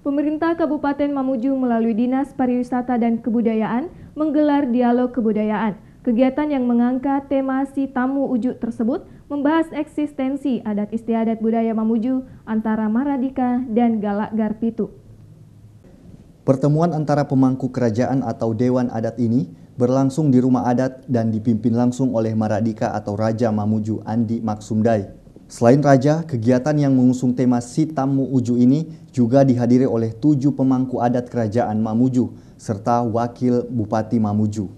pemerintah Kabupaten Mamuju melalui Dinas Pariwisata dan Kebudayaan menggelar dialog kebudayaan. Kegiatan yang mengangkat tema si tamu ujuk tersebut membahas eksistensi adat istiadat budaya Mamuju antara Maradika dan Galak Garpitu. Pertemuan antara pemangku kerajaan atau Dewan Adat ini berlangsung di rumah adat dan dipimpin langsung oleh Maradika atau Raja Mamuju Andi Maksumdai. Selain raja, kegiatan yang mengusung tema Sitamu Uju ini juga dihadiri oleh tujuh pemangku adat kerajaan Mamuju serta wakil Bupati Mamuju.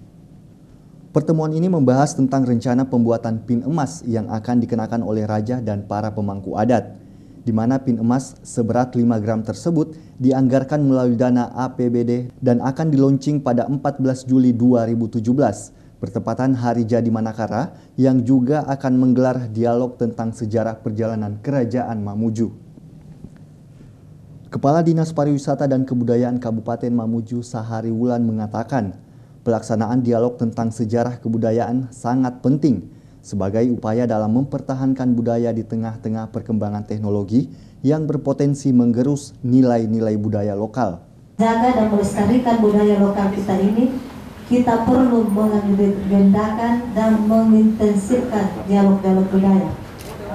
Pertemuan ini membahas tentang rencana pembuatan pin emas yang akan dikenakan oleh raja dan para pemangku adat, di mana pin emas seberat 5 gram tersebut dianggarkan melalui dana APBD dan akan diluncing pada 14 Juli 2017 bertepatan Hari Jadi Manakara yang juga akan menggelar dialog tentang sejarah perjalanan Kerajaan Mamuju. Kepala Dinas Pariwisata dan Kebudayaan Kabupaten Mamuju Sahari Wulan mengatakan, pelaksanaan dialog tentang sejarah kebudayaan sangat penting sebagai upaya dalam mempertahankan budaya di tengah-tengah perkembangan teknologi yang berpotensi menggerus nilai-nilai budaya lokal. Jaga dan melestarikan budaya lokal kita ini kita perlu mengagendakan dan mengintensifkan dialog-dialog budaya,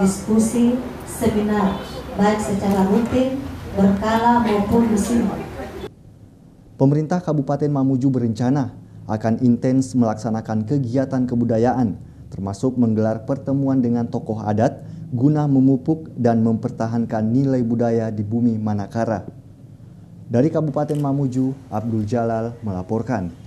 diskusi, seminar, baik secara rutin, berkala maupun musim. Pemerintah Kabupaten Mamuju berencana akan intens melaksanakan kegiatan kebudayaan, termasuk menggelar pertemuan dengan tokoh adat guna memupuk dan mempertahankan nilai budaya di bumi Manakara. Dari Kabupaten Mamuju, Abdul Jalal melaporkan.